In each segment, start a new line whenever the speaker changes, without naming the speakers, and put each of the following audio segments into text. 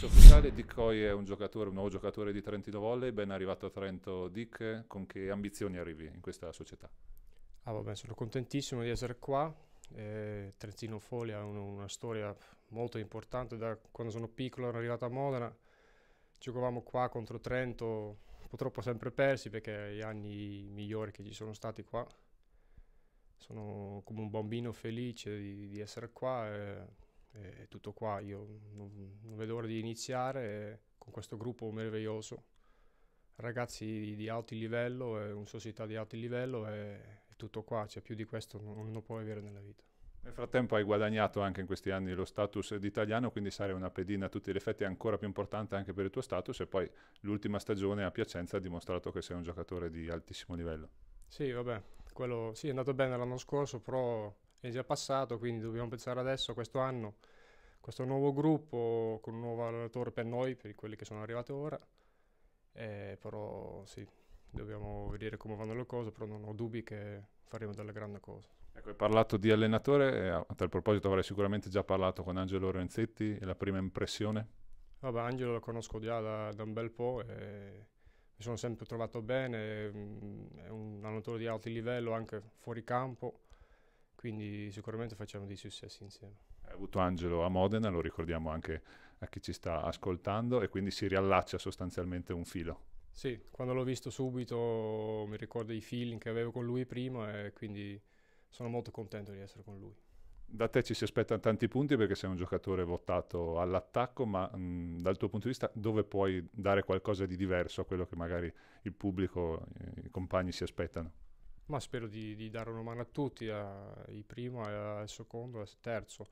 Ex ufficiale Dick Coy è un giocatore, un nuovo giocatore di Trentino Volley, ben arrivato a Trento Dick, con che ambizioni arrivi in questa società?
Ah vabbè, sono contentissimo di essere qua, eh, Trentino Folli ha una, una storia molto importante, da quando sono piccolo sono arrivato a Modena, giocavamo qua contro Trento, purtroppo sempre persi perché gli anni migliori che ci sono stati qua, sono come un bambino felice di, di essere qua. Eh è tutto qua, io non, non vedo l'ora di iniziare con questo gruppo meraviglioso. Ragazzi di, di alto livello, è un società di alto livello, è, è tutto qua, cioè più di questo non lo puoi avere nella vita.
Nel frattempo hai guadagnato anche in questi anni lo status di italiano, quindi sarai una pedina a tutti gli effetti ancora più importante anche per il tuo status e poi l'ultima stagione a Piacenza ha dimostrato che sei un giocatore di altissimo livello.
Sì, vabbè, quello sì è andato bene l'anno scorso, però è già passato, quindi dobbiamo pensare adesso a questo anno, questo nuovo gruppo con un nuovo allenatore per noi, per quelli che sono arrivati ora. Eh, però sì, dobbiamo vedere come vanno le cose, però non ho dubbi che faremo delle grandi cose. Ecco, hai parlato
di allenatore, e a tal proposito avrei sicuramente già parlato con Angelo Lorenzetti, e la prima impressione?
Vabbè, Angelo lo conosco già da, da un bel po', mi sono sempre trovato bene, mm, è un allenatore di alto livello anche fuori campo, quindi sicuramente facciamo dei successi insieme.
Hai avuto Angelo a Modena, lo ricordiamo anche a chi ci sta ascoltando e quindi si riallaccia sostanzialmente un filo.
Sì, quando l'ho visto subito mi ricordo i feeling che avevo con lui prima e quindi sono molto contento di essere con lui.
Da te ci si aspettano tanti punti perché sei un giocatore votato all'attacco, ma mh, mm, dal tuo punto di vista dove puoi dare qualcosa di diverso a quello che magari il pubblico, eh, i compagni si aspettano?
ma spero di, di dare una mano a tutti, al primo, al secondo, al terzo.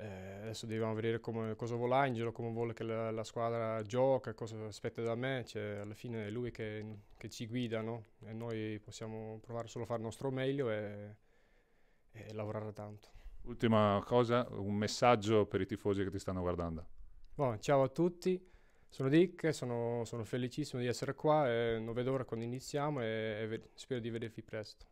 Eh, adesso dobbiamo vedere come, cosa vuole Angelo, come vuole che la, la squadra gioca, cosa aspetta da me, cioè, alla fine è lui che, che ci guida no? e noi possiamo provare solo a fare il nostro meglio e, e lavorare tanto.
Ultima cosa, un messaggio per i tifosi che ti stanno guardando.
Buon, ciao a tutti. Sono Dick, sono, sono, felicissimo di essere qua e non vedo ora quando iniziamo e, e spero di vedervi presto.